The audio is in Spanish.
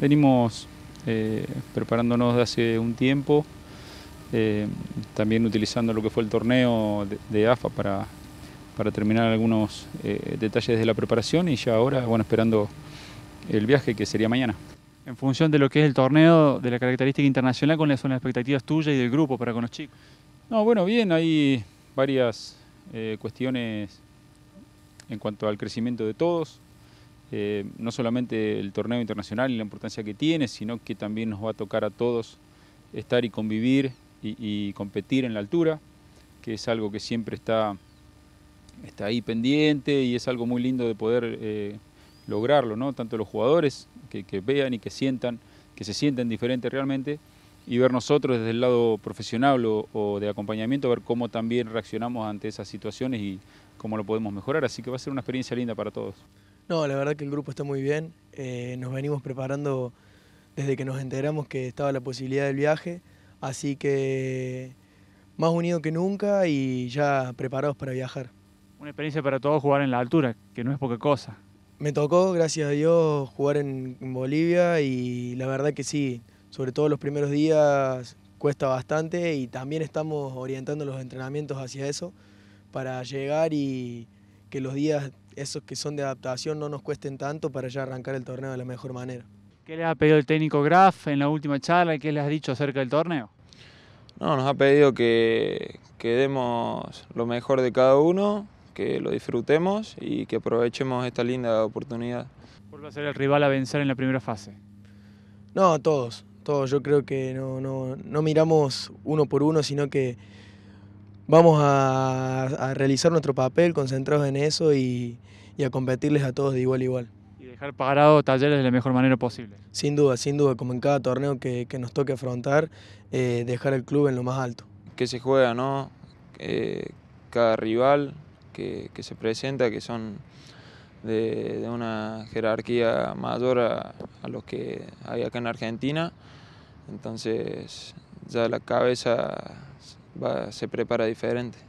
venimos eh, preparándonos de hace un tiempo, eh, también utilizando lo que fue el torneo de, AFA para, terminar algunos eh, detalles de la preparación y ya ahora, bueno, esperando el viaje que sería mañana. En función de lo que es el torneo, de la característica internacional, ¿cuáles son las expectativas tuyas y del grupo para con los chicos? No, bueno, bien, hay varias cuestiones en cuanto al crecimiento de todos, eh, no solamente el torneo internacional y la importancia que tiene, sino que también nos va a tocar a todos estar y convivir y, competir en la altura, que es algo que siempre está, está ahí pendiente y es algo muy lindo de poder eh, lograrlo, tanto los jugadores que, vean y que sientan, que se sienten diferentes realmente, y ver nosotros desde el lado profesional o de acompañamiento, ver cómo también reaccionamos ante esas situaciones y cómo lo podemos mejorar. Así que va a ser una experiencia linda para todos. No, la verdad que el grupo está muy bien. Eh, nos venimos preparando desde que nos enteramos que estaba la posibilidad del viaje. Así que más unidos que nunca y ya preparados para viajar. Una experiencia para todos jugar en la altura, que no es poca cosa. Me tocó, gracias a Dios, jugar en, en Bolivia y la verdad que sí, sobre todo los primeros días cuesta bastante y también estamos orientando los entrenamientos hacia eso para llegar y que los días esos que son de adaptación no nos cuesten tanto para ya arrancar el torneo de la mejor manera. ¿Qué le ha pedido el técnico Graf en la última charla? y ¿Qué le has dicho acerca del torneo? No, nos ha pedido que, demos lo mejor de cada uno, que lo disfrutemos y que aprovechemos esta linda oportunidad. ¿Por va a ser el rival a vencer en la primera fase? No, todos, todos. Yo creo que no, no, no miramos uno por uno, sino que vamos a, realizar nuestro papel concentrados en eso y, a competirles a todos de igual a igual ¿Y dejar parado talleres de la mejor manera posible. Sin duda, sin duda, como en cada torneo que, nos toque afrontar, eh, dejar el club en lo más alto. Que se juega, ¿no? Eh, cada rival que, se presenta, que son de, una jerarquía mayor a, a, los que hay acá en Argentina. Entonces, ya la cabeza va, se prepara diferente.